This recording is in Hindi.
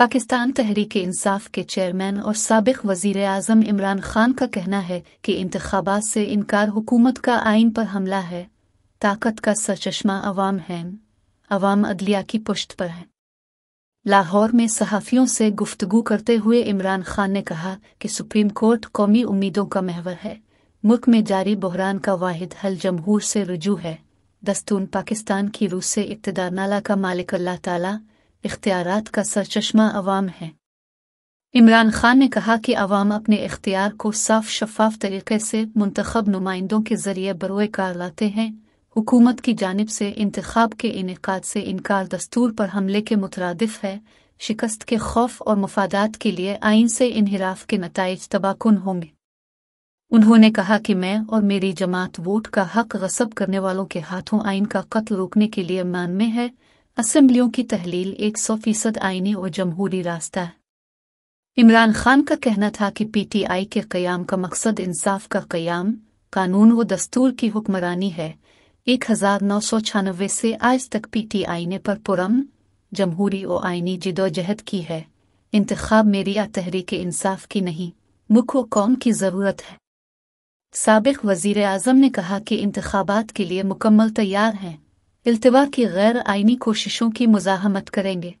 पाकिस्तान तहरीक इंसाफ के चेयरमैन और सबक वजीर आजम इमरान खान का कहना है कि इंतबात से इनकार हुकूमत का आइन पर हमला है ताकत का सचमा अवाम है अवाम अदलिया की पुष्ट पर है लाहौर में सहाफ़ियों से गुफ्तगु करते हुए इमरान खान ने कहा कि सुप्रीम कोर्ट कौमी उम्मीदों का महवर है मुल्क में जारी बहरान का वाहिद हल जमहूर से रजू है दस्तून पाकिस्तान की रूस से इकतदार नाला का मालिक अल्लाह ताला इख्तियार का सरचश्मा अवाम है इमरान खान ने कहा कि अवाम अपने इख्तियार को साफ शफाफ तरीके से मुंतखब नुमाइंदों के जरिए बरोए कार लाते हैं हुकूमत की जानब से इंतखब के इनका से इनकार दस्तूर पर हमले के मुतरदफ है शिकस्त के खौफ और मफादात के लिए आइन से इनहराफ के नतज तबाहकुन होंगे उन्होंने कहा कि मैं और मेरी जमात वोट का हक गसब करने वालों के हाथों आइन का कत्ल रोकने के लिए मान में है असम्बलियों की तहलील एक सौ फीसद आईनी और जमहूरी रास्ता है इमरान खान का कहना था कि पीटीआई के क्याम का मकसद इंसाफ का क्याम कानून व दस्तूर की हुक्मरानी है एक हजार नौ सौ छानबे से आज तक पीटीआई ने परपुरम जमहूरी और आइनी जिदोजहद की है इंतखब मेरी या तहरीक इंसाफ की नहीं मुख व कौम की ज़रूरत है सबक वज़ी अजम ने कहा कि इंतबात के लिए मुकम्मल तैयार हैं अल्तवा की गैर आइनी कोशिशों की मुजाहमत करेंगे